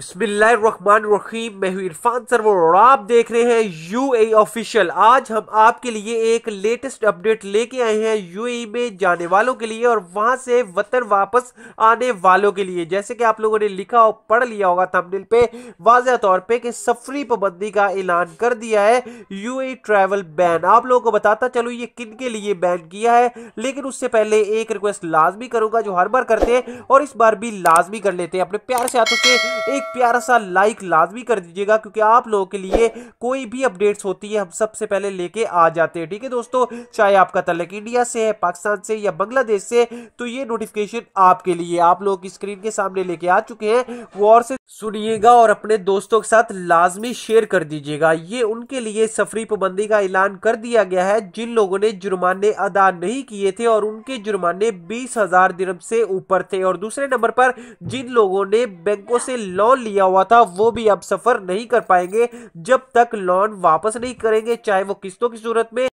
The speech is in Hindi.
रहीम मैं हूं इरफान सर और आप देख रहे हैं यूएई ऑफिशियल आज हम आपके लिए एक लेटेस्ट अपडेट लेके आए हैं यूएई में जाने वालों के लिए और वहां से वतन वापस आने वालों के लिए जैसे कि आप लोगों ने लिखा और पढ़ लिया होगा थंबनेल पे वाजह तौर पे कि सफरी पाबंदी का ऐलान कर दिया है ए ट्रैवल बैन आप लोगों को बताता चलो ये किन के लिए बैन किया है लेकिन उससे पहले एक रिक्वेस्ट लाजमी करूंगा जो हर बार करते हैं और इस बार भी लाजमी कर लेते हैं अपने प्यार से हाथों से एक प्यारा सा लाइक लाजमी कर दीजिएगा क्योंकि आप लोगों के लिए कोई भी अपडेट्स होती है हम सबसे पहले लेके आ जाते हैं ठीक है दोस्तों चाहे आपका तलक इंडिया से है पाकिस्तान से या बांग्लादेश से तो ये नोटिफिकेशन आपके लिए आप लोग की स्क्रीन के सामने लेके आ चुके हैं और से सुनिएगा और अपने दोस्तों के साथ लाजमी शेयर कर दीजिएगा ये उनके लिए सफरी पाबंदी का ऐलान कर दिया गया है जिन लोगों ने जुर्माने अदा नहीं किए थे और उनके जुर्माने बीस हजार दिन से ऊपर थे और दूसरे नंबर पर जिन लोगों ने बैंकों से लोन लोन लिया हुआ था वो भी अब सफर नहीं कर पाएंगे जब तक लोन वापस नहीं करेंगे चाहे वो किस्तों की सूरत में